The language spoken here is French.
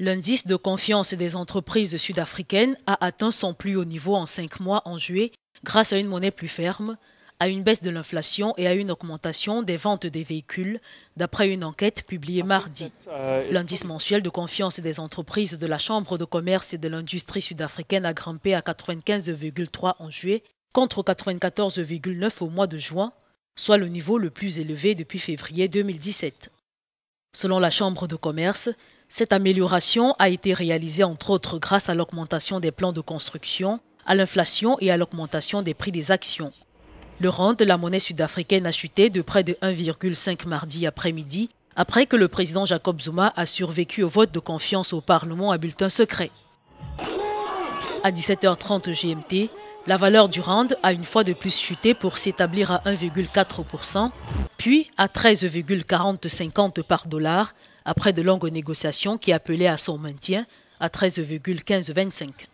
L'indice de confiance des entreprises sud-africaines a atteint son plus haut niveau en cinq mois en juillet grâce à une monnaie plus ferme, à une baisse de l'inflation et à une augmentation des ventes des véhicules, d'après une enquête publiée mardi. L'indice mensuel de confiance des entreprises de la Chambre de commerce et de l'industrie sud-africaine a grimpé à 95,3 en juillet contre 94,9 au mois de juin, soit le niveau le plus élevé depuis février 2017. Selon la Chambre de commerce, cette amélioration a été réalisée entre autres grâce à l'augmentation des plans de construction, à l'inflation et à l'augmentation des prix des actions. Le rang de la monnaie sud-africaine a chuté de près de 1,5 mardi après-midi, après que le président Jacob Zuma a survécu au vote de confiance au Parlement à bulletin secret. À 17h30 GMT, la valeur du rand a une fois de plus chuté pour s'établir à 1,4%, puis à 13,4050 par dollar, après de longues négociations qui appelaient à son maintien à 13,1525.